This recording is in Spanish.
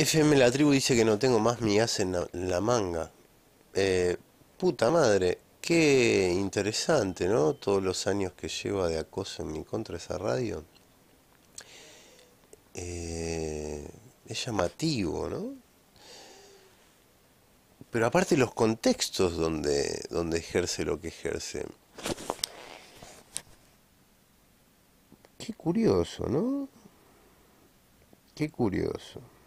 FM La Tribu dice que no tengo más migas en la, en la manga. Eh, puta madre, qué interesante, ¿no? Todos los años que lleva de acoso en mi contra esa radio. Eh, es llamativo, ¿no? Pero aparte los contextos donde, donde ejerce lo que ejerce. Qué curioso, ¿no? Qué curioso.